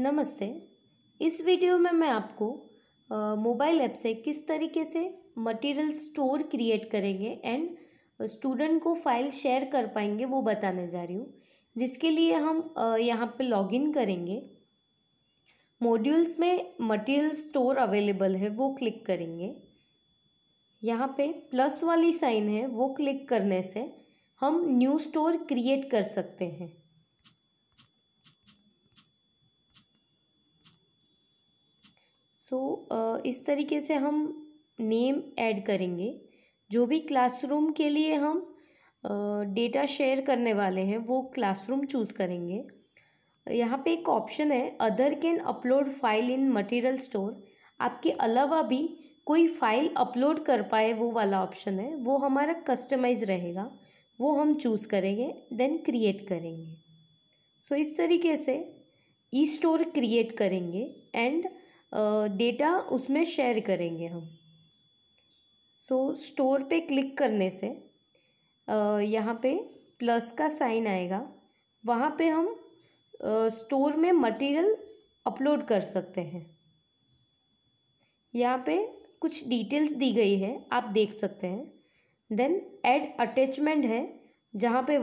नमस्ते इस वीडियो में मैं आपको मोबाइल ऐप से किस तरीके से मटेरियल स्टोर क्रिएट करेंगे एंड स्टूडेंट को फाइल शेयर कर पाएंगे वो बताने जा रही हूँ जिसके लिए हम uh, यहाँ पे लॉगिन करेंगे मॉड्यूल्स में मटेरियल स्टोर अवेलेबल है वो क्लिक करेंगे यहाँ पे प्लस वाली साइन है वो क्लिक करने से हम न्यू स्टोर क्रिएट कर सकते हैं सो so, इस तरीके से हम नेम ऐड करेंगे जो भी क्लासरूम के लिए हम डेटा शेयर करने वाले हैं वो क्लासरूम चूज़ करेंगे यहाँ पे एक ऑप्शन है other can upload file in material store आपके अलावा भी कोई फाइल अपलोड कर पाए वो वाला ऑप्शन है वो हमारा कस्टमाइज रहेगा वो हम चूज़ करेंगे देन क्रिएट करेंगे सो so, इस तरीके से ई स्टोर क्रिएट करेंगे एंड डेटा उसमें शेयर करेंगे हम सो स्टोर पे क्लिक करने से यहाँ पे प्लस का साइन आएगा वहाँ पे हम स्टोर में मटेरियल अपलोड कर सकते हैं यहाँ पे कुछ डिटेल्स दी गई है आप देख सकते हैं देन ऐड अटैचमेंट है जहाँ पे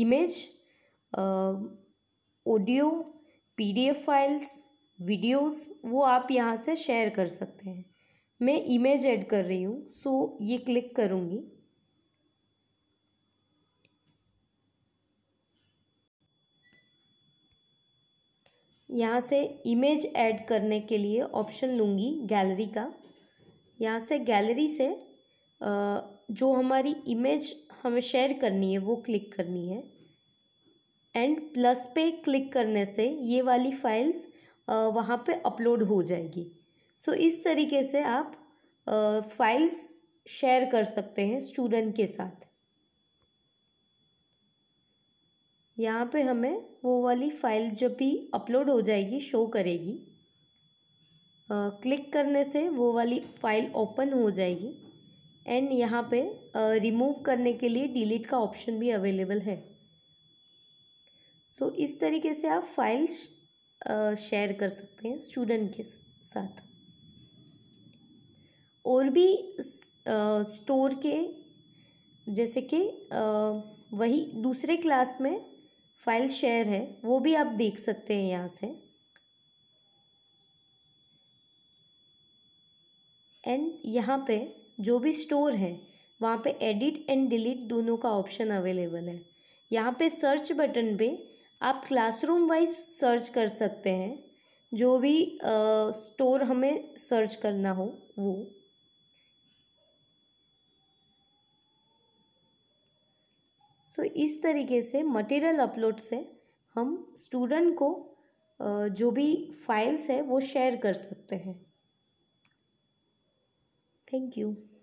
image audio PDF files videos वो आप यहाँ से शेयर कर सकते हैं मैं इमेज ऐड कर रही हूँ सो ये क्लिक करूँगी यहाँ से इमेज ऐड करने के लिए ऑप्शन लूँगी गैलरी का यहाँ से गैलरी से जो हमारी इमेज हमें शेयर करनी है वो क्लिक करनी है एंड प्लस पे क्लिक करने से ये वाली फाइल्स वहाँ पे अपलोड हो जाएगी सो so, इस तरीके से आप फाइल्स शेयर कर सकते हैं स्टूडेंट के साथ यहाँ पे हमें वो वाली फाइल जब भी अपलोड हो जाएगी शो करेगी क्लिक करने से वो वाली फाइल ओपन हो जाएगी एंड यहाँ पे रिमूव करने के लिए डिलीट का ऑप्शन भी अवेलेबल है सो so, इस तरीके से आप फाइल्स शेयर कर सकते हैं स्टूडेंट के साथ और भी स्टोर के जैसे कि वही दूसरे क्लास में फाइल शेयर है वो भी आप देख सकते हैं यहाँ से एंड यहाँ पे जो भी स्टोर है वहाँ पे एडिट एंड डिलीट दोनों का ऑप्शन अवेलेबल है यहाँ पे सर्च बटन पे आप क्लासरूम वाइज सर्च कर सकते हैं जो भी स्टोर हमें सर्च करना हो वो सो so, इस तरीके से मटेरियल अपलोड से हम स्टूडेंट को जो भी फाइल्स है वो शेयर कर सकते हैं थैंक यू